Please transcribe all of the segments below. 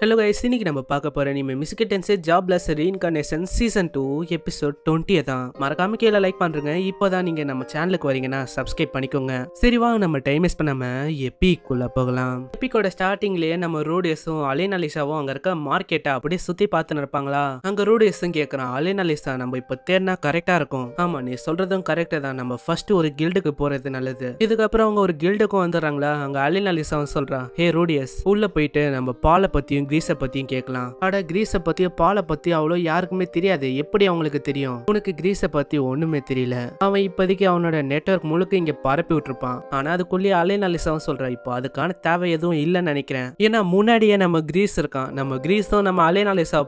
hello guys இன்னைக்கு நம்ம பார்க்க போகிற நீ Mushoku Tensei jobless reincarnation season two episode டுவெண்ட்டியை தான் மறக்காம கீழே லைக் பண்ணுறங்க இப்போ தான் நீங்கள் நம்ம சேனலுக்கு வரீங்கன்னா சப்ஸ்கிரைப் பண்ணிக்கோங்க சரி வாங்க நம்ம டைம் வேஸ்ட் பண்ணாமல் எப்பிக்குள்ளே போகலாம் எப்பிக்கோட ஸ்டார்டிங்லேயே நம்ம ரூடியஸும் அலேன் அங்கே இருக்க மார்க்கெட்டை அப்படியே சுற்றி பார்த்து இருப்பாங்களா அங்கே ரூடியஸும் கேட்குறான் அலேன் நம்ம இப்போ தேர்னா கரெக்டாக இருக்கும் ஆமாம் நீ சொல்கிறதும் கரெக்டாக தான் நம்ம ஃபர்ஸ்ட் ஒரு கில்டுக்கு போகிறது நல்லது இதுக்கப்புறம் அவங்க ஒரு கில்டுக்கும் வந்துடுறாங்களா அங்கே அலேன் அலிசாவும் சொல்கிறான் ஹே ரூடியஸ் உள்ளே போயிட்டு நம்ம பாலை பற்றியும் கிரீஸை பத்தியும் கேட்கலாம் அட கிரீஸை பத்தியும் பால பத்தி அவ்வளோ யாருக்குமே தெரியாது எப்படி அவங்களுக்கு தெரியும் உனக்கு கிரீஸை பத்தி ஒண்ணுமே தெரியல அவன் இப்போதைக்கு அவனோட நெட்ஒர்க் முழுக்க இங்க பரப்பி விட்டுருப்பான் ஆனா அதுக்குள்ளேயே அலைன் சொல்றான் இப்போ அதுக்கான தேவை எதுவும் இல்லைன்னு நினைக்கிறேன் ஏன்னா முன்னாடியே நம்ம கிரீஸ் இருக்கான் நம்ம கிரீஸும் நம்ம அலைன்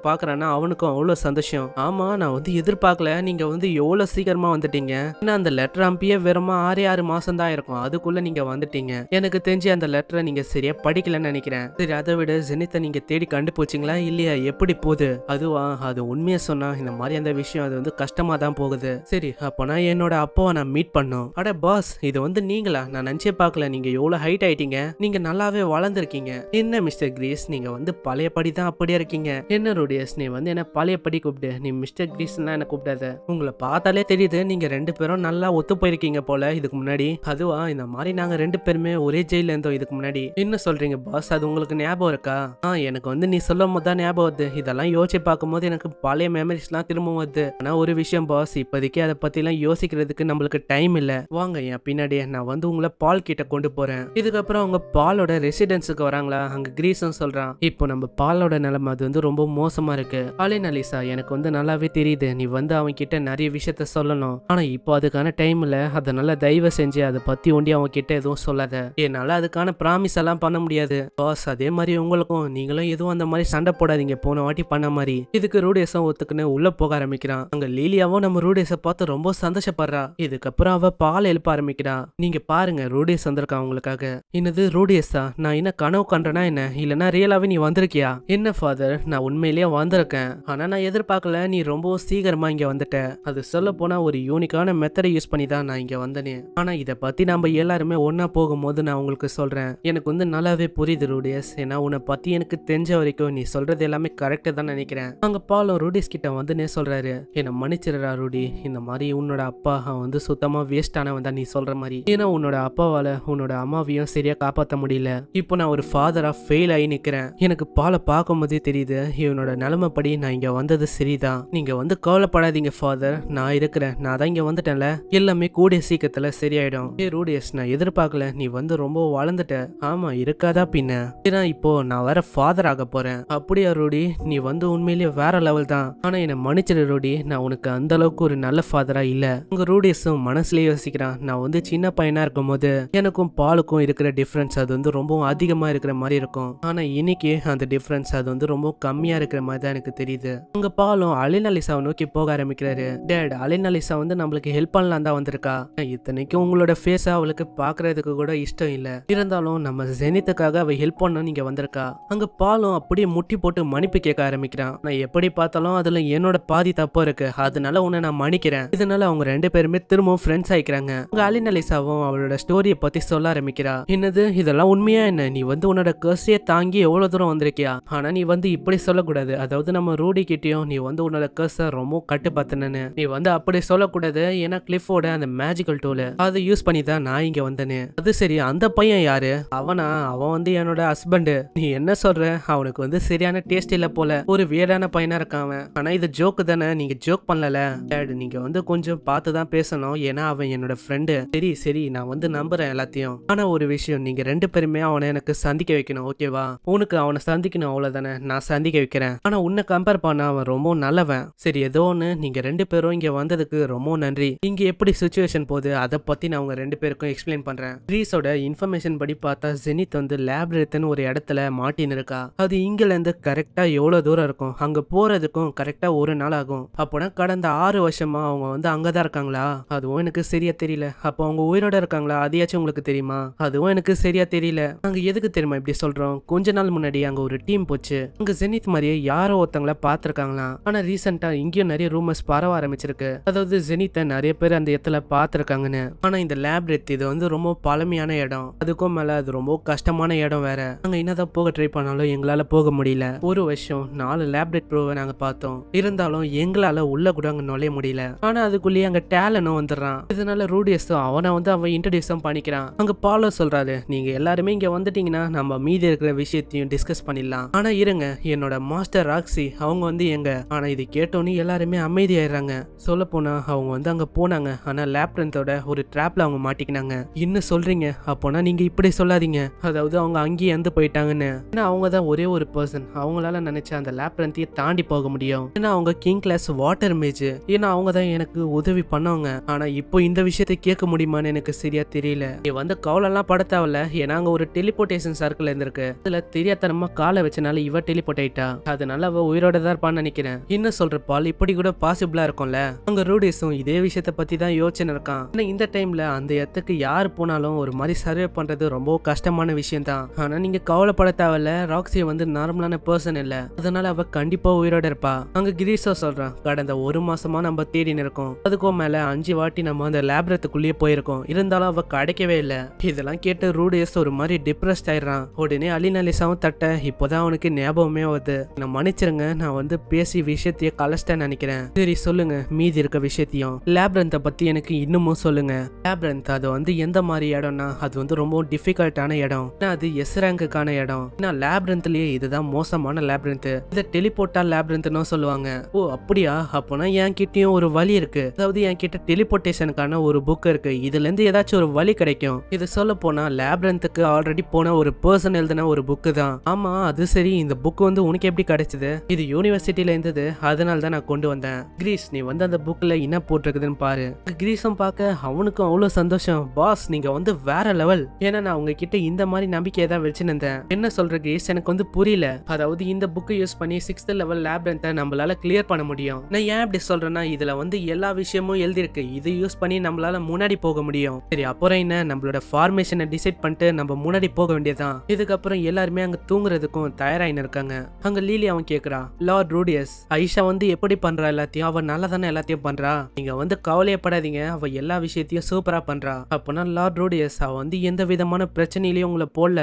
பாக்குறேன்னா அவனுக்கும் அவ்வளவு சந்தோஷம் ஆமா நான் வந்து எதிர்பார்க்கல நீங்க வந்து எவ்வளவு சீக்கிரமா வந்துட்டீங்க ஏன்னா அந்த லெட்டர் அம்பியே வெறுமா ஆறு ஆறு மாசம் தான் இருக்கும் அதுக்குள்ள நீங்க வந்துட்டீங்க எனக்கு தெரிஞ்சு அந்த லெட்டரை நீங்க சரியா படிக்கலன்னு நினைக்கிறேன் சரி அதை விட ஜெனித்தை நீங்க தேடி கண்டுபிடிச்சிங்களா இல்லையா எப்படி போகுது அதுவா அது உண்மையா சொன்னா இந்த மாதிரி அந்த விஷயம் அது வந்து கஷ்டமா தான் போகுது சரி நான் என்னோட அப்பாவை நான் மீட் பண்ணோம் அட பாஸ் இது வந்து நீங்களா நான் நினைச்சே பார்க்கல நீங்க எவ்வளவு ஹைட் ஆயிட்டீங்க நீங்க நல்லாவே வளர்ந்துருக்கீங்க என்ன மிஸ்டர் கிரீஸ் நீங்க வந்து படி தான் அப்படியே இருக்கீங்க என்னருடைய நீ வந்து என்ன படி கூப்பிடு நீ மிஸ்டர் கிரீஸ் என்ன கூப்பிடாத உங்களை பார்த்தாலே தெரியுது நீங்க ரெண்டு பேரும் நல்லா ஒத்து போயிருக்கீங்க போல இதுக்கு முன்னாடி அதுவா இந்த மாதிரி நாங்க ரெண்டு பேருமே ஒரே ஜெயில இருந்தோம் இதுக்கு முன்னாடி என்ன சொல்றீங்க பாஸ் அது உங்களுக்கு ஞாபகம் இருக்கா ஆ எனக்கு எனக்கு வந்து நீ சொல்லும் போது தான் ஞாபகம் வருது இதெல்லாம் யோசிச்சு பார்க்கும்போது எனக்கு பழைய மெமரிஸ்லாம் திரும்பவும் வருது ஆனால் ஒரு விஷயம் பாஸ் இப்போதைக்கு அதை பற்றிலாம் யோசிக்கிறதுக்கு நம்மளுக்கு டைம் இல்லை வாங்க என் பின்னாடியே நான் வந்து உங்களை பால் கிட்ட கொண்டு போகிறேன் இதுக்கப்புறம் அவங்க பாலோட ரெசிடென்ஸுக்கு வராங்களா அங்கே கிரீஸும் சொல்கிறான் இப்போ நம்ம பாலோட நிலைமை அது வந்து ரொம்ப மோசமாக இருக்கு அலின் அலிசா எனக்கு வந்து நல்லாவே தெரியுது நீ வந்து அவன் கிட்ட நிறைய விஷயத்த சொல்லணும் ஆனால் இப்போ அதுக்கான டைம் இல்லை அதனால தயவு செஞ்சு அதை பற்றி ஒண்டி அவன் கிட்ட எதுவும் சொல்லாத என்னால் அதுக்கான ப்ராமிஸ் எல்லாம் பண்ண முடியாது பாஸ் அதே மாதிரி உங்களுக்கும் நீங்களும் எதுவும் அந்த மாதிரி சண்டை போடாதீங்க போன வாட்டி பண்ண மாதிரி இதுக்கு ரூடேஸும் ஒத்துக்குன்னு உள்ள போக ஆரம்பிக்கிறான் அங்க லீலியாவும் நம்ம ரூடேச பார்த்து ரொம்ப சந்தோஷப்படுறா இதுக்கப்புறம் அவ பால் எழுப்ப ஆரம்பிக்கிறா நீங்க பாருங்க ரூடேஸ் வந்திருக்கா உங்களுக்காக என்னது ரூடேஸா நான் என்ன கனவு கண்டனா என்ன இல்லனா ரியலாவே நீ வந்திருக்கியா என்ன ஃபாதர் நான் உண்மையிலேயே வந்திருக்கேன் ஆனா நான் எதிர்பார்க்கல நீ ரொம்ப சீக்கிரமா இங்க வந்துட்ட அது சொல்ல போனா ஒரு யூனிக்கான மெத்தடை யூஸ் பண்ணி தான் நான் இங்க வந்தேனே ஆனா இதை பத்தி நம்ம எல்லாருமே ஒன்னா போகும்போது நான் உங்களுக்கு சொல்றேன் எனக்கு வந்து நல்லாவே புரியுது ரூடேஸ் ஏன்னா உன்னை பத்தி எனக்கு தெரிஞ்ச தெரிஞ்ச வரைக்கும் நீ சொல்றது எல்லாமே கரெக்டு தான் நினைக்கிறேன் அங்க பாலும் ரூடிஸ் கிட்ட வந்துனே சொல்றாரு என்ன மன்னிச்சிடறா ரூடி இந்த மாதிரி உன்னோட அப்பா வந்து சுத்தமா வேஸ்ட் ஆனவன் தான் நீ சொல்ற மாதிரி ஏன்னா உன்னோட அப்பாவால உன்னோட அம்மாவையும் சரியா காப்பாற்ற முடியல இப்போ நான் ஒரு ஃபாதரா ஃபெயில் ஆகி நிக்கிறேன் எனக்கு பாலை பார்க்கும் போதே தெரியுது இவனோட நிலைமைப்படி நான் இங்க வந்தது சரிதான் நீங்க வந்து கவலைப்படாதீங்க ஃபாதர் நான் இருக்கிறேன் நான் தான் இங்க வந்துட்டேன்ல எல்லாமே கூடிய சீக்கிரத்துல சரியாயிடும் ஏ ரூடியஸ் நான் எதிர்பார்க்கல நீ வந்து ரொம்ப வளர்ந்துட்ட ஆமா இருக்காதா பின்ன ஏன்னா இப்போ நான் வர ஃபாதர் ஆக போறேன் அப்படியா ரூடி நீ வந்து உண்மையிலேயே வேற லெவல் தான் ஆனா என்னை மன்னிச்சிரு ரூடி நான் உனக்கு அந்த அளவுக்கு ஒரு நல்ல ஃபாதரா இல்ல உங்க ரூடிஸும் மனசுலயே யோசிக்கிறான் நான் வந்து சின்ன பையனா இருக்கும் போது எனக்கும் பாலுக்கும் இருக்கிற டிஃபரன்ஸ் அது வந்து ரொம்ப அதிகமா இருக்கிற மாதிரி இருக்கும் ஆனா இன்னைக்கு அந்த டிஃபரன்ஸ் அது வந்து ரொம்ப கம்மியா இருக்கிற மாதிரி தான் எனக்கு தெரியுது உங்க பாலும் அலினாலிசாவை நோக்கி போக ஆரம்பிக்கிறாரு டேட் அலினாலிசா வந்து நம்மளுக்கு ஹெல்ப் பண்ணலாம் தான் வந்திருக்கா இத்தனைக்கும் உங்களோட ஃபேஸ் அவளுக்கு பாக்குறதுக்கு கூட இஷ்டம் இல்ல இருந்தாலும் நம்ம ஜெனித்துக்காக அவ ஹெல்ப் பண்ண நீங்க வந்திருக்கா அங்க பால் ஆளும் அப்படியே முட்டி போட்டு மன்னிப்பு கேட்க ஆரம்பிக்கிறான் நான் எப்படி பார்த்தாலும் அதுல என்னோட பாதி தப்பு இருக்கு அதனால உன்னை நான் மன்னிக்கிறேன் இதனால அவங்க ரெண்டு பேருமே திரும்பவும் ஃப்ரெண்ட்ஸ் ஆயிக்கிறாங்க அவங்க அலினலிசாவும் அவளோட ஸ்டோரியை பத்தி சொல்ல ஆரம்பிக்கிறா என்னது இதெல்லாம் உண்மையா என்ன நீ வந்து உன்னோட கர்ஸையே தாங்கி எவ்வளவு தூரம் வந்திருக்கியா ஆனா நீ வந்து இப்படி சொல்லக்கூடாது அதாவது நம்ம ரூடி கிட்டயும் நீ வந்து உன்னோட கர்ஸை ரொம்ப கட்டுப்பாத்தினு நீ வந்து அப்படி சொல்லக்கூடாது ஏன்னா கிளிஃபோட அந்த மேஜிக்கல் டூலு அதை யூஸ் பண்ணி தான் நான் இங்க வந்தேன் அது சரி அந்த பையன் யாரு அவனா அவன் வந்து என்னோட ஹஸ்பண்ட் நீ என்ன சொல்ற அவனுக்கு வந்து சரியான டேஸ்ட் இல்லை போல ஒரு வியடான பையனா இருக்கான் அவன் ஆனா இது ஜோக்கு தானே நீங்க ஜோக் பண்ணல டேட் நீங்க வந்து கொஞ்சம் பார்த்து தான் பேசணும் ஏன்னா அவன் என்னோட ஃப்ரெண்டு சரி சரி நான் வந்து நம்புறேன் எல்லாத்தையும் ஆனா ஒரு விஷயம் நீங்க ரெண்டு பேருமே அவனை எனக்கு சந்திக்க வைக்கணும் ஓகேவா உனக்கு அவனை சந்திக்கணும் அவ்வளவுதானே நான் சந்திக்க வைக்கிறேன் ஆனா உன்னை கம்பேர் பண்ண அவன் ரொம்ப நல்லவன் சரி ஏதோ ஒன்று நீங்க ரெண்டு பேரும் இங்க வந்ததுக்கு ரொம்ப நன்றி இங்க எப்படி சுச்சுவேஷன் போகுது அதை பத்தி நான் உங்க ரெண்டு பேருக்கும் எக்ஸ்பிளைன் பண்றேன் ட்ரீஸோட இன்ஃபர்மேஷன் படி பார்த்தா ஜெனித் வந்து லேப்ரேத்தன் ஒரு இடத்துல மாட்டின்னு இருக்கா அது இங்கிலேருந்து கரெக்டாக எவ்வளோ தூரம் இருக்கும் அங்கே போகிறதுக்கும் கரெக்டாக ஒரு நாள் ஆகும் அப்போனா கடந்த ஆறு வருஷமா அவங்க வந்து அங்கே தான் இருக்காங்களா அதுவும் எனக்கு சரியா தெரியல அப்போ அவங்க உயிரோட இருக்காங்களா அதையாச்சும் உங்களுக்கு தெரியுமா அதுவும் எனக்கு சரியா தெரியல அங்கே எதுக்கு தெரியுமா இப்படி சொல்கிறோம் கொஞ்ச நாள் முன்னாடி அங்கே ஒரு டீம் போச்சு அங்கே ஜெனித் மாதிரியே யாரோ ஒருத்தங்கள பார்த்துருக்காங்களா ஆனால் ரீசெண்டாக இங்கேயும் நிறைய ரூமர்ஸ் பரவ ஆரம்பிச்சிருக்கு அதாவது ஜெனித்தை நிறைய பேர் அந்த இடத்துல பார்த்துருக்காங்கன்னு ஆனால் இந்த லேப்ரெத் இது வந்து ரொம்ப பழமையான இடம் அதுக்கும் மேலே அது ரொம்ப கஷ்டமான இடம் வேற அங்க என்னதான் போக ட்ரை பண்ணாலும் எங்களால போக முடியல ஒரு வருஷம் நாலு லேப்டெட் ப்ரோவை நாங்கள் பார்த்தோம் இருந்தாலும் எங்களால் உள்ள கூட அங்கே நுழைய முடியல ஆனால் அதுக்குள்ளேயே அங்கே டேலனும் வந்துடுறான் இதனால ரூடியஸும் அவனை வந்து அவன் இன்ட்ரடியூஸும் பண்ணிக்கிறான் அங்கே பாலோ சொல்கிறாரு நீங்கள் எல்லாருமே இங்கே வந்துட்டீங்கன்னா நம்ம மீதி இருக்கிற விஷயத்தையும் டிஸ்கஸ் பண்ணிடலாம் ஆனால் இருங்க என்னோட மாஸ்டர் ராக்ஸி அவங்க வந்து எங்க ஆனால் இது கேட்டோன்னு எல்லாருமே அமைதியாயிடுறாங்க சொல்ல போனால் அவங்க வந்து அங்கே போனாங்க ஆனால் லேப்டன்த்தோட ஒரு ட்ராப்பில் அவங்க மாட்டிக்கினாங்க இன்னும் சொல்கிறீங்க அப்போனா நீங்கள் இப்படி சொல்லாதீங்க அதாவது அவங்க அங்கேயே இருந்து போயிட்டாங்கன்னு ஏன்னா அவங்க தான் ஒரே ஒரு பர்சன் அவங்களால நினைச்ச அந்த லேப்ரந்தியை தாண்டி போக முடியும் ஏன்னா அவங்க கிங் கிளாஸ் வாட்டர் மேஜ் ஏன்னா அவங்க தான் எனக்கு உதவி பண்ணவங்க ஆனா இப்போ இந்த விஷயத்தை கேட்க முடியுமான்னு எனக்கு சரியா தெரியல நீ வந்து கவலைலாம் பட தேவையில்ல ஏன்னா அங்க ஒரு டெலிபோர்டேஷன் சர்க்கிள் இருந்திருக்கு அதுல தெரியாதனமா காலை வச்சனால இவ டெலிபோர்ட் ஆயிட்டா அதனால அவ உயிரோட தான் இருப்பான்னு நினைக்கிறேன் என்ன சொல்ற பால் இப்படி கூட பாசிபிளா இருக்கும்ல அங்க ரூடிஸும் இதே விஷயத்த பத்தி தான் யோசனை இருக்கான் ஆனா இந்த டைம்ல அந்த இடத்துக்கு யார் போனாலும் ஒரு மாதிரி சர்வே பண்றது ரொம்ப கஷ்டமான விஷயம் தான் ஆனா நீங்க கவலைப்பட தேவையில்ல ராக்ஸி ஜோசிய வந்து நார்மலான பர்சன் இல்ல அதனால அவ கண்டிப்பா உயிரோட இருப்பா அங்க கிரீஷா சொல்றான் கடந்த ஒரு மாசமா நம்ம தேடினு இருக்கோம் அதுக்கும் மேல அஞ்சு வாட்டி நம்ம அந்த லேபரத்துக்குள்ளேயே போயிருக்கோம் இருந்தாலும் அவ கிடைக்கவே இல்லை இதெல்லாம் கேட்டு ரூடியஸ் ஒரு மாதிரி டிப்ரெஸ்ட் ஆயிடுறான் உடனே அலினாலிசாவும் தட்ட இப்போதான் அவனுக்கு ஞாபகமே வருது நான் மன்னிச்சிருங்க நான் வந்து பேசி விஷயத்தையே கலைச்சிட்டேன்னு நினைக்கிறேன் சரி சொல்லுங்க மீதி இருக்க விஷயத்தையும் லேப்ரந்த பத்தி எனக்கு இன்னமும் சொல்லுங்க லேப்ரந்த் அது வந்து எந்த மாதிரி இடம்னா அது வந்து ரொம்ப டிஃபிகல்ட்டான இடம் ஏன்னா அது எஸ் ரேங்குக்கான இடம் ஏன்னா லேப்ரந்த் உலகத்திலேயே இதுதான் மோசமான லேப்ரன்த்து இதை டெலிபோர்ட்டா லேப்ரன்த்துன்னு சொல்லுவாங்க ஓ அப்படியா அப்போனா என் ஒரு வழி இருக்கு அதாவது என் கிட்ட டெலிபோர்டேஷனுக்கான ஒரு புக் இருக்கு இதுல இருந்து ஏதாச்சும் ஒரு வழி கிடைக்கும் இது சொல்ல போனா லேப்ரென்த்துக்கு ஆல்ரெடி போன ஒரு பர்சன் எழுதின ஒரு புக் தான் ஆமா அது சரி இந்த புக் வந்து உனக்கு எப்படி கிடைச்சது இது யூனிவர்சிட்டியில இருந்தது அதனால தான் நான் கொண்டு வந்தேன் கிரீஸ் நீ வந்து அந்த புக்ல என்ன போட்டிருக்குதுன்னு பாரு கிரீஸும் பார்க்க அவனுக்கும் அவ்வளவு சந்தோஷம் பாஸ் நீங்க வந்து வேற லெவல் ஏன்னா நான் உங்ககிட்ட இந்த மாதிரி நம்பிக்கையை தான் வச்சுன்னு என்ன சொல்ற கிரீஸ் எனக்கு வந்து வந்து புரியல அதாவது இந்த புக்கை யூஸ் பண்ணி சிக்ஸ்த் லெவல் லேப் நம்மளால கிளியர் பண்ண முடியும் நான் ஏன் அப்படி சொல்றேன்னா இதுல வந்து எல்லா விஷயமும் எழுதியிருக்கு இது யூஸ் பண்ணி நம்மளால முன்னாடி போக முடியும் சரி அப்புறம் என்ன நம்மளோட ஃபார்மேஷனை டிசைட் பண்ணிட்டு நம்ம முன்னாடி போக வேண்டியதான் இதுக்கப்புறம் எல்லாருமே அங்க தூங்குறதுக்கும் தயாராயின்னு இருக்காங்க அங்க லீலி அவன் கேக்குறா லார்ட் ரூடியஸ் ஐஷா வந்து எப்படி பண்றா எல்லாத்தையும் அவ நல்லா தானே எல்லாத்தையும் பண்றா நீங்க வந்து கவலையப்படாதீங்க அவ எல்லா விஷயத்தையும் சூப்பரா பண்றா அப்பனா லார்ட் ரூடியஸ் அவ வந்து எந்த விதமான பிரச்சனையிலயும் உங்களை போடல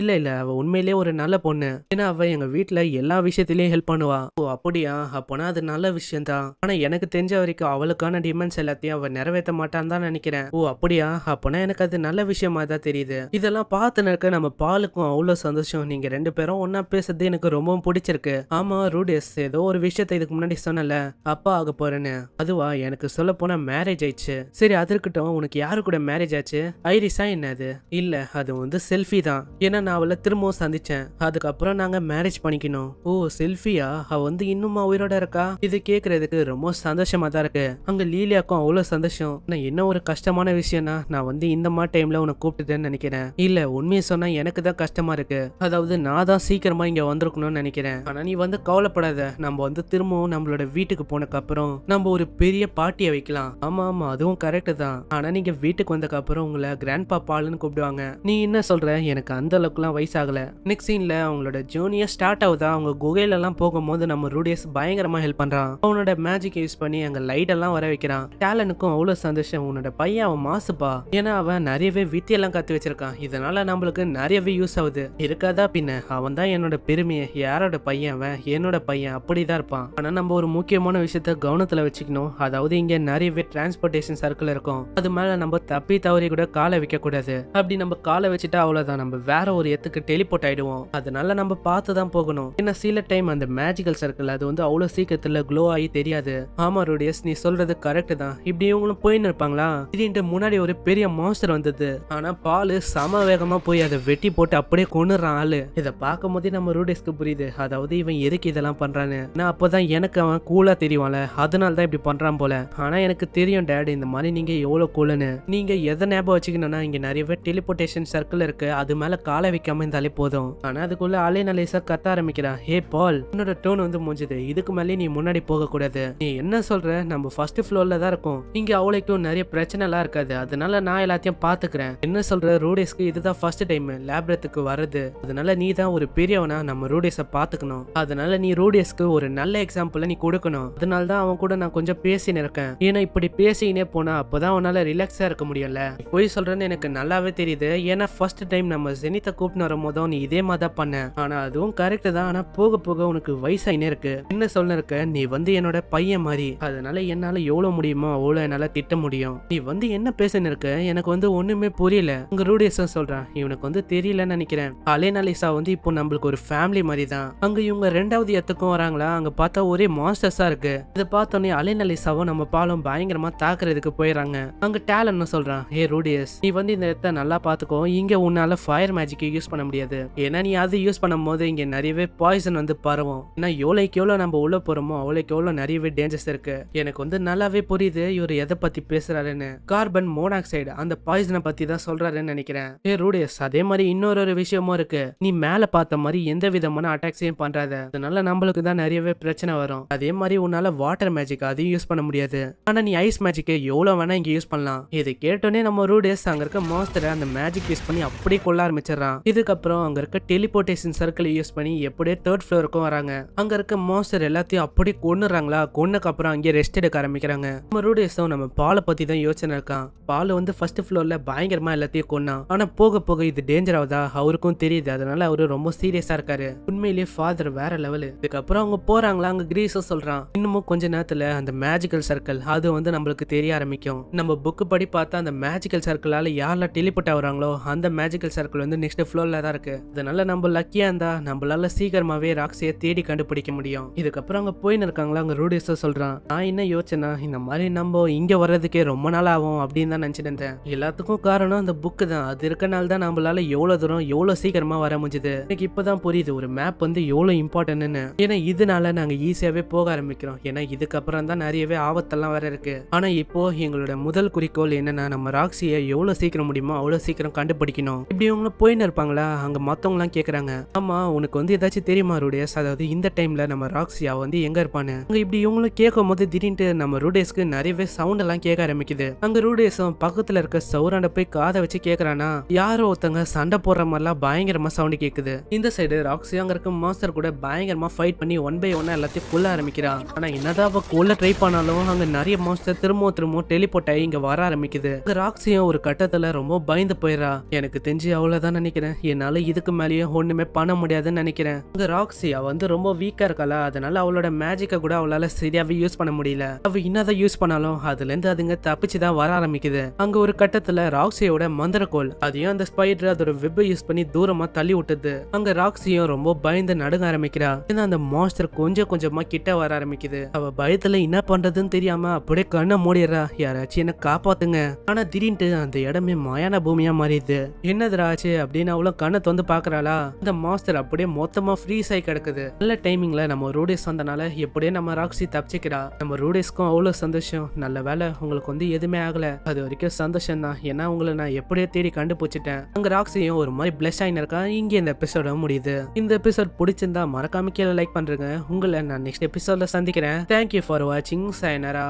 இல்ல இல்ல அவ உண்மையிலேயே ஒரு நல்ல பொண்ணு பொண்ணு ஏன்னா அவ எங்க வீட்டுல எல்லா விஷயத்திலயும் ஹெல்ப் பண்ணுவா ஓ அப்படியா அப்போனா அது நல்ல விஷயம் தான் ஆனா எனக்கு தெரிஞ்ச வரைக்கும் அவளுக்கான டிமெண்ட்ஸ் எல்லாத்தையும் அவ நிறைவேற்ற மாட்டான்னு தான் நினைக்கிறேன் ஓ அப்படியா அப்போனா எனக்கு அது நல்ல விஷயமா தான் தெரியுது இதெல்லாம் பார்த்து நிற்க நம்ம பாலுக்கும் அவ்வளவு சந்தோஷம் நீங்க ரெண்டு பேரும் ஒன்னா பேசுறது எனக்கு ரொம்பவும் பிடிச்சிருக்கு ஆமா ரூடியஸ் ஏதோ ஒரு விஷயத்த இதுக்கு முன்னாடி சொன்னல அப்பா ஆக போறேன்னு அதுவா எனக்கு சொல்ல போனா மேரேஜ் ஆயிடுச்சு சரி அது இருக்கட்டும் உனக்கு யாரு கூட மேரேஜ் ஆச்சு ஐரிஸா என்னது இல்ல அது வந்து செல்ஃபி தான் ஏன்னா நான் அவளை திரும்பவும் சந்திச்சேன் அதுக்கப்புறம் நாங்கள் மேரேஜ் பண்ணிக்கணும் ஓ செல்ஃபியா அவ வந்து இன்னுமா உயிரோட இருக்கா இது கேக்குறதுக்கு ரொம்ப சந்தோஷமா தான் இருக்கு அங்க லீலியாக்கும் அவ்வளோ சந்தோஷம் நான் என்ன ஒரு கஷ்டமான விஷயம்னா நான் வந்து இந்த மாதிரி டைம்ல உன்னை கூப்பிட்டுட்டேன்னு நினைக்கிறேன் இல்ல உண்மையை சொன்னா எனக்கு தான் கஷ்டமா இருக்கு அதாவது நான் தான் சீக்கிரமா இங்க வந்திருக்கணும்னு நினைக்கிறேன் ஆனா நீ வந்து கவலைப்படாத நம்ம வந்து திரும்பவும் நம்மளோட வீட்டுக்கு போனக்கு அப்புறம் நம்ம ஒரு பெரிய பார்ட்டியை வைக்கலாம் ஆமா ஆமா அதுவும் கரெக்ட் தான் ஆனா நீங்க வீட்டுக்கு வந்ததுக்கு அப்புறம் உங்களை கிராண்ட் பாப்பாலுன்னு கூப்பிடுவாங்க நீ என்ன சொல்ற எனக்கு அந்த எல்லாம் வயசாகல நெக்ஸ்ட் சீன்ல அவங்களோட ஜேர்னியாக ஸ்டார்ட் ஆகுதா அவங்க குகையிலலாம் போகும்போது நம்ம ரூடியஸ் பயங்கரமாக ஹெல்ப் பண்ணுறான் அவனோட மேஜிக் யூஸ் பண்ணி அங்கே லைட்டெல்லாம் வர வைக்கிறான் டேலனுக்கும் அவ்வளோ சந்தோஷம் உன்னோட பையன் அவன் மாசுப்பா ஏன்னா அவன் நிறையவே வித்தியெல்லாம் கற்று வச்சிருக்கான் இதனால நம்மளுக்கு நிறையவே யூஸ் ஆகுது இருக்காதா பின்ன அவன் தான் என்னோட பெருமையை யாரோட பையன் அவன் என்னோட பையன் அப்படி தான் இருப்பான் ஆனால் நம்ம ஒரு முக்கியமான விஷயத்த கவனத்தில் வச்சுக்கணும் அதாவது இங்கே நிறையவே டிரான்ஸ்போர்ட்டேஷன் சர்க்கிள் இருக்கும் அது மேலே நம்ம தப்பி தவறி கூட காலை வைக்கக்கூடாது அப்படி நம்ம காலை வச்சுட்டா அவ்வளோதான் நம்ம வேற ஒரு எத்துக்கு டெலிபோர்ட் ஆயிடுவோம் அது அதனால நம்ம பார்த்து தான் போகணும் ஏன்னா சில டைம் அந்த மேஜிக்கல் சர்க்கிள் அது வந்து அவ்வளோ சீக்கிரத்தில் க்ளோ ஆகி தெரியாது ஆமா ரோடியஸ் நீ சொல்றது கரெக்ட் தான் இப்படி இவங்களும் போயின்னு இருப்பாங்களா திடீர்னு முன்னாடி ஒரு பெரிய மாஸ்டர் வந்தது ஆனா பால் சம வேகமா போய் அதை வெட்டி போட்டு அப்படியே கொண்டுறான் ஆளு இதை பார்க்கும் போதே நம்ம ரூடியஸ்க்கு புரியுது அதாவது இவன் எதுக்கு இதெல்லாம் பண்றான்னு நான் அப்பதான் எனக்கு அவன் கூலா தெரியும்ல அதனால தான் இப்படி பண்றான் போல ஆனா எனக்கு தெரியும் டேடி இந்த மாதிரி நீங்க எவ்வளவு கூலுன்னு நீங்க எதை ஞாபகம் வச்சுக்கணும்னா இங்க நிறையவே டெலிபோர்டேஷன் சர்க்கிள் இருக்கு அது மேல காலை வைக்காம இருந்தாலே போதும் ஆனா அது அதுக்குள்ள அலைன் அலேசா கத்த ஆரம்பிக்கிறான் ஹே பால் என்னோட டோன் வந்து முடிஞ்சது இதுக்கு மேலே நீ முன்னாடி போகக்கூடாது நீ என்ன சொல்ற நம்ம ஃபர்ஸ்ட் ஃபுளோர்ல தான் இருக்கும் இங்க அவளைக்கும் நிறைய பிரச்சனை எல்லாம் இருக்காது அதனால நான் எல்லாத்தையும் பாத்துக்கிறேன் என்ன சொல்ற ரூடேஸ்க்கு இதுதான் ஃபர்ஸ்ட் டைம் லேப்ரத்துக்கு வருது அதனால நீ தான் ஒரு பெரியவனா நம்ம ரூடேஸை பாத்துக்கணும் அதனால நீ ரூடேஸ்க்கு ஒரு நல்ல எக்ஸாம்பிள் நீ கொடுக்கணும் அதனால தான் அவன் கூட நான் கொஞ்சம் பேசின்னு இருக்கேன் ஏன்னா இப்படி பேசினே போனா அப்பதான் அவனால ரிலாக்ஸா இருக்க முடியல போய் சொல்றேன்னு எனக்கு நல்லாவே தெரியுது ஏன்னா ஃபர்ஸ்ட் டைம் நம்ம ஜெனித்தை கூப்பிட்டு போதும் நீ இதே மாதிரி தான் பண்ணேன் ஆனா அதுவும் கரெக்ட் தான் ஆனா போக போக உனக்கு வயசாயினே இருக்கு என்ன சொல்ல இருக்க நீ வந்து என்னோட பையன் மாதிரி அதனால என்னால எவ்வளவு முடியுமோ அவ்வளவு என்னால திட்ட முடியும் நீ வந்து என்ன பேசுன்னு இருக்க எனக்கு வந்து ஒண்ணுமே புரியல உங்க ரூடியஸும் சொல்றான் இவனுக்கு வந்து தெரியலன்னு நினைக்கிறேன் அலேனாலிசா வந்து இப்போ நம்மளுக்கு ஒரு ஃபேமிலி மாதிரி தான் அங்க இவங்க ரெண்டாவது எத்துக்கும் வராங்களா அங்க பார்த்தா ஒரே மாஸ்டர்ஸா இருக்கு இதை பார்த்தோன்னே அலைநலிசாவும் நம்ம பாலம் பயங்கரமா தாக்குறதுக்கு போயிடறாங்க அங்க டேலன்னு சொல்றான் ஏ ரூடியஸ் நீ வந்து இந்த இடத்த நல்லா பாத்துக்கோ இங்க உன்னால ஃபயர் மேஜிக் யூஸ் பண்ண முடியாது ஏன்னா நீ அது யூஸ் பண்ணும்போது இங்கே நிறையவே பாய்சன் வந்து பரவும் ஏன்னா எவ்வளோக்கு எவ்வளோ நம்ம உள்ளே போகிறோமோ அவ்வளோக்கு எவ்வளோ நிறையவே டேஞ்சர்ஸ் இருக்கு எனக்கு வந்து நல்லாவே புரியுது இவர் எதை பற்றி பேசுகிறாருன்னு கார்பன் மோனாக்சைடு அந்த பாய்சனை பற்றி தான் சொல்கிறாருன்னு நினைக்கிறேன் ஏ ரூடேஸ் அதே மாதிரி இன்னொரு ஒரு விஷயமும் இருக்கு நீ மேலே பார்த்த மாதிரி எந்த விதமான அட்டாக்ஸையும் பண்ணுறாத அதனால நம்மளுக்கு தான் நிறையவே பிரச்சனை வரும் அதே மாதிரி உன்னால் வாட்டர் மேஜிக் அதையும் யூஸ் பண்ண முடியாது ஆனால் நீ ஐஸ் மேஜிக்கை எவ்வளோ வேணால் இங்கே யூஸ் பண்ணலாம் இது கேட்டோன்னே நம்ம ரூடேஸ் அங்கே இருக்க மாஸ்டரை அந்த மேஜிக் யூஸ் பண்ணி அப்படியே கொள்ள ஆரம்பிச்சிடறான் இதுக்கப்புறம் அங்கே இருக்க டெலிபோர்ட் ட்ரான்ஸ்போர்ட்டேஷன் சர்க்கிளை யூஸ் பண்ணி எப்படியே தேர்ட் ஃப்ளோருக்கும் வராங்க அங்க இருக்க மாஸ்டர் எல்லாத்தையும் அப்படியே கொண்டுறாங்களா கொன்னக்கு அப்புறம் அங்கே ரெஸ்ட் எடுக்க ஆரம்பிக்கிறாங்க நம்ம ரூடேஸும் நம்ம பாலை பத்தி தான் யோசனை இருக்கான் பால் வந்து ஃபர்ஸ்ட் ஃப்ளோர்ல பயங்கரமா எல்லாத்தையும் கொன்னான் ஆனா போக போக இது டேஞ்சர் ஆகுதா அவருக்கும் தெரியுது அதனால அவரு ரொம்ப சீரியஸா இருக்காரு உண்மையிலேயே ஃபாதர் வேற லெவலு இதுக்கப்புறம் அவங்க போறாங்களா அங்க கிரீஸும் சொல்றான் இன்னமும் கொஞ்ச நேரத்துல அந்த மேஜிக்கல் சர்க்கிள் அது வந்து நம்மளுக்கு தெரிய ஆரம்பிக்கும் நம்ம புக்கு படி பார்த்தா அந்த மேஜிக்கல் சர்க்கிளால யாரெல்லாம் டெலிபோர்ட் ஆகுறாங்களோ அந்த மேஜிக்கல் சர்க்கிள் வந்து நெக்ஸ்ட் ஃப்ளோர்ல தான் இருக்கு அதனால நம்ம லக்கியா இருந்தால் நம்மளால சீக்கிரமாகவே ராக்ஸிய தேடி கண்டுபிடிக்க முடியும் இதுக்கப்புறம் அங்கே போயின்னு இருக்காங்களா அங்கே ரூடியஸாக சொல்கிறான் நான் என்ன யோசனை இந்த மாதிரி நம்ம இங்கே வர்றதுக்கே ரொம்ப நாள் ஆகும் அப்படின்னு தான் நினைச்சிட்டு இருந்தேன் எல்லாத்துக்கும் காரணம் அந்த புக்கு தான் அது இருக்கனால தான் நம்மளால எவ்வளோ தூரம் எவ்வளோ சீக்கிரமாக வர முடிஞ்சுது எனக்கு இப்போ தான் புரியுது ஒரு மேப் வந்து எவ்வளோ இம்பார்ட்டன்ட்னு ஏன்னா இதனால நாங்கள் ஈஸியாகவே போக ஆரம்பிக்கிறோம் ஏன்னா இதுக்கப்புறம் தான் நிறையவே ஆபத்தெல்லாம் வர இருக்கு ஆனால் இப்போ எங்களோட முதல் குறிக்கோள் என்னன்னா நம்ம ராக்ஸிய எவ்வளோ சீக்கிரம் முடியுமோ அவ்வளோ சீக்கிரம் கண்டுபிடிக்கணும் இப்படி இவங்க போயின்னு இருப்பாங்களா அங்கே மற்றவங்களாம் கேக்குறாங்க கேக்குறாங்க ஆமா உனக்கு வந்து ஏதாச்சும் தெரியுமா ரூடேஸ் அதாவது இந்த டைம்ல நம்ம ராக்ஸியா வந்து எங்க இருப்பானு அங்க இப்படி இவங்களும் கேட்கும் போது திடீர்னு நம்ம ரூடேஸ்க்கு நிறையவே சவுண்ட் எல்லாம் கேட்க ஆரம்பிக்குது அங்க ரூடேஸும் பக்கத்துல இருக்க சௌராண்ட போய் காதை வச்சு கேக்குறானா யாரோ ஒருத்தங்க சண்டை போடுற மாதிரிலாம் பயங்கரமா சவுண்ட் கேக்குது இந்த சைடு ராக்ஸியா அங்க இருக்க மாஸ்டர் கூட பயங்கரமா ஃபைட் பண்ணி ஒன் பை ஒன்னாக எல்லாத்தையும் கொள்ள ஆரம்பிக்கிறான் ஆனா என்னதான் அவள் கொள்ள ட்ரை பண்ணாலும் அங்க நிறைய மாஸ்டர் திரும்பவும் திரும்பவும் டெலிபோர்ட் ஆகி இங்க வர ஆரம்பிக்குது ராக்ஸியும் ஒரு கட்டத்துல ரொம்ப பயந்து போயிடறா எனக்கு தெரிஞ்சு அவ்வளவுதான் நினைக்கிறேன் என்னால இதுக்கு மேலேயே ஒன்றுமே பண்ண முடியாதுன்னு நினைக்கிறேன் இந்த ராக்ஸி அவ வந்து ரொம்ப வீக்காக இருக்காளா அதனால அவளோட மேஜிக்கை கூட அவளால் சரியாகவே யூஸ் பண்ண முடியல அவள் என்னதான் யூஸ் பண்ணாலும் அதுலேருந்து அதுங்க தப்பிச்சு தான் வர ஆரம்பிக்குது அங்கே ஒரு கட்டத்தில் ராக்ஸியோட மந்திரக்கோள் அதையும் அந்த ஸ்பைடர் அதோட வெப்பை யூஸ் பண்ணி தூரமாக தள்ளி விட்டுது அங்கே ராக்ஸியும் ரொம்ப பயந்து நடுங்க ஆரம்பிக்கிறா ஏன்னா அந்த மாஸ்டர் கொஞ்சம் கொஞ்சமாக கிட்ட வர ஆரம்பிக்குது அவள் பயத்தில் என்ன பண்ணுறதுன்னு தெரியாமல் அப்படியே கண்ணை மூடிடுறா யாராச்சும் என்ன காப்பாத்துங்க ஆனா திடீர்னு அந்த இடமே மாயான பூமியா மாறிடுது என்னதுராச்சு அப்படின்னு அவளும் கண்ணை தொந்து பாக்குறாளா இந்த மாஸ்டர் அப்படியே மொத்தமா ஃப்ரீஸ் ஆகி கிடக்குது நல்ல டைமிங்ல நம்ம ரூடேஸ் வந்தனால எப்படியே நம்ம ராக்ஸி தப்பிச்சுக்கிறா நம்ம ரூடேஸ்க்கும் அவ்வளோ சந்தோஷம் நல்ல வேலை உங்களுக்கு வந்து எதுவுமே ஆகல அது வரைக்கும் சந்தோஷம் தான் ஏன்னா உங்களை நான் எப்படியே தேடி கண்டுபிடிச்சிட்டேன் அங்க ராக்ஸியும் ஒரு மாதிரி பிளஸ் ஆயினருக்கா இங்க இங்கே இந்த எபிசோட முடியுது இந்த எபிசோட் பிடிச்சிருந்தா மறக்காம கீழே லைக் பண்றேங்க உங்களை நான் நெக்ஸ்ட் எபிசோட்ல சந்திக்கிறேன் தேங்க்யூ ஃபார் வாட்சிங் சாயனரா